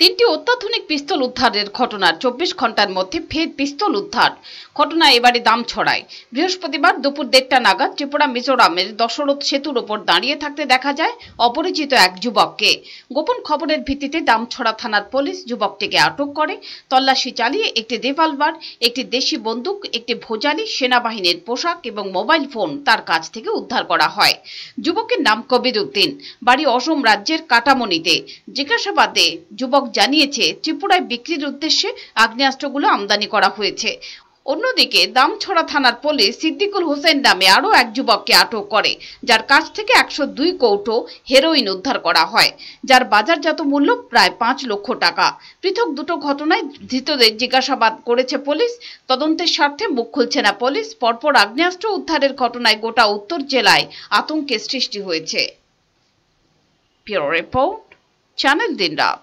তিনটি অত্যাধুনিক পিস্তল উদ্ধারের ঘটনার চব্বিশ ঘন্টার মধ্যে ফের পিস্তল উদ্ধার ঘটনা এবারে দাম ছড়ায় বৃহস্পতিবার দুপুর দেড়টা নাগাদ ত্রিপুরা মিজোরামের দশরথ সেতুর ওপর দাঁড়িয়ে থাকতে দেখা যায় অপরিচিত এক যুবককে গোপন খবরের ভিত্তিতে দামছড়া থানার পুলিশ যুবকটিকে আটক করে তল্লাশি চালিয়ে একটি রিভলভার একটি দেশি বন্দুক একটি ভোজালি সেনাবাহিনীর পোশাক এবং মোবাইল ফোন তার কাছ থেকে উদ্ধার করা হয় যুবকের নাম কবির উদ্দিন বাড়ি অসম রাজ্যের কাটামনিতে জিজ্ঞাসাবাদে যুবক বিভাগ জানিয়েছে ত্রিপুরায় বিক্রির উদ্দেশ্যে আগ্নেয়াস্ত্রগুলো আমদানি করা হয়েছে অন্যদিকে দামছড়া থানার পলে সিদ্দিকুল হোসেন নামে আরও এক যুবককে আটক করে যার কাছ থেকে একশো দুই কৌটো হেরোইন উদ্ধার করা হয় যার বাজারজাত মূল্য প্রায় পাঁচ লক্ষ টাকা পৃথক দুটো ঘটনায় ধৃতদের জিজ্ঞাসাবাদ করেছে পুলিশ তদন্তের স্বার্থে মুখ খুলছে না পুলিশ পরপর আগ্নেয়াস্ত্র উদ্ধারের ঘটনায় গোটা উত্তর জেলায় আতঙ্কের সৃষ্টি হয়েছে রিপোর্ট চ্যানেল দিন রাত